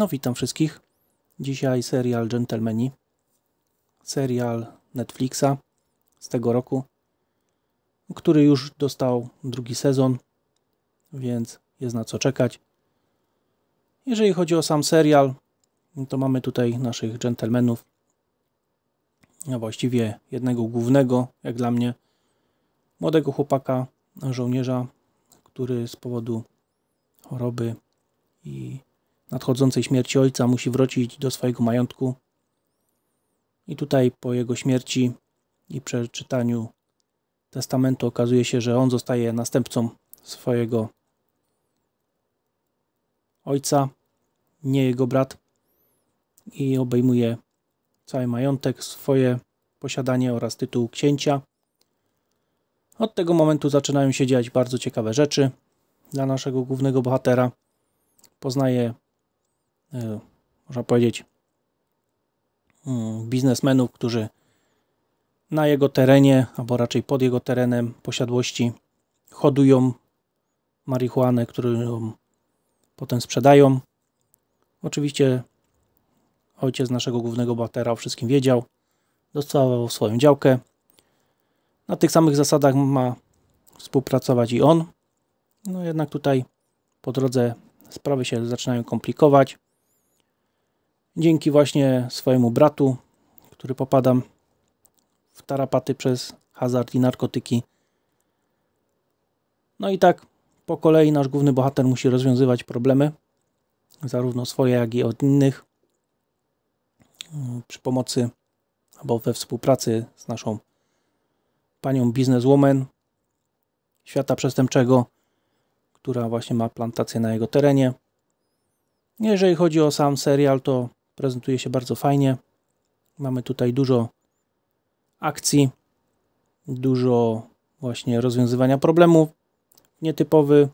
No witam wszystkich. Dzisiaj serial Gentlemani. Serial Netflixa z tego roku, który już dostał drugi sezon, więc jest na co czekać. Jeżeli chodzi o sam serial, to mamy tutaj naszych gentlemanów, a no, właściwie jednego głównego, jak dla mnie, młodego chłopaka, żołnierza, który z powodu choroby i nadchodzącej śmierci ojca musi wrócić do swojego majątku. I tutaj po jego śmierci i przeczytaniu testamentu okazuje się, że on zostaje następcą swojego ojca, nie jego brat i obejmuje cały majątek, swoje posiadanie oraz tytuł księcia. Od tego momentu zaczynają się dziać bardzo ciekawe rzeczy dla naszego głównego bohatera. Poznaje E, można powiedzieć, mm, biznesmenów, którzy na jego terenie, albo raczej pod jego terenem posiadłości hodują marihuanę, którą potem sprzedają. Oczywiście ojciec naszego głównego batera o wszystkim wiedział, dostawał swoją działkę. Na tych samych zasadach ma współpracować i on. No jednak tutaj po drodze sprawy się zaczynają komplikować dzięki właśnie swojemu bratu, który popadam w tarapaty przez hazard i narkotyki. No i tak po kolei nasz główny bohater musi rozwiązywać problemy, zarówno swoje, jak i od innych, przy pomocy albo we współpracy z naszą panią bizneswoman świata przestępczego, która właśnie ma plantację na jego terenie. Jeżeli chodzi o sam serial, to prezentuje się bardzo fajnie. Mamy tutaj dużo akcji, dużo właśnie rozwiązywania problemów w nietypowy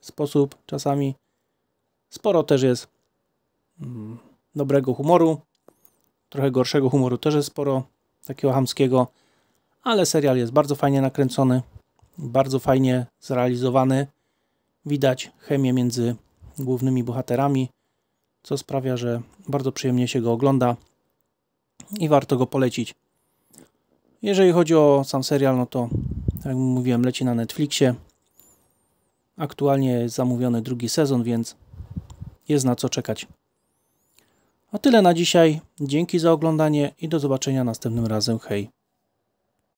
sposób czasami. Sporo też jest mm, dobrego humoru, trochę gorszego humoru też jest sporo, takiego hamskiego, ale serial jest bardzo fajnie nakręcony, bardzo fajnie zrealizowany. Widać chemię między głównymi bohaterami co sprawia, że bardzo przyjemnie się go ogląda i warto go polecić. Jeżeli chodzi o sam serial, no to tak jak mówiłem, leci na Netflixie. Aktualnie jest zamówiony drugi sezon, więc jest na co czekać. A tyle na dzisiaj. Dzięki za oglądanie i do zobaczenia następnym razem. Hej!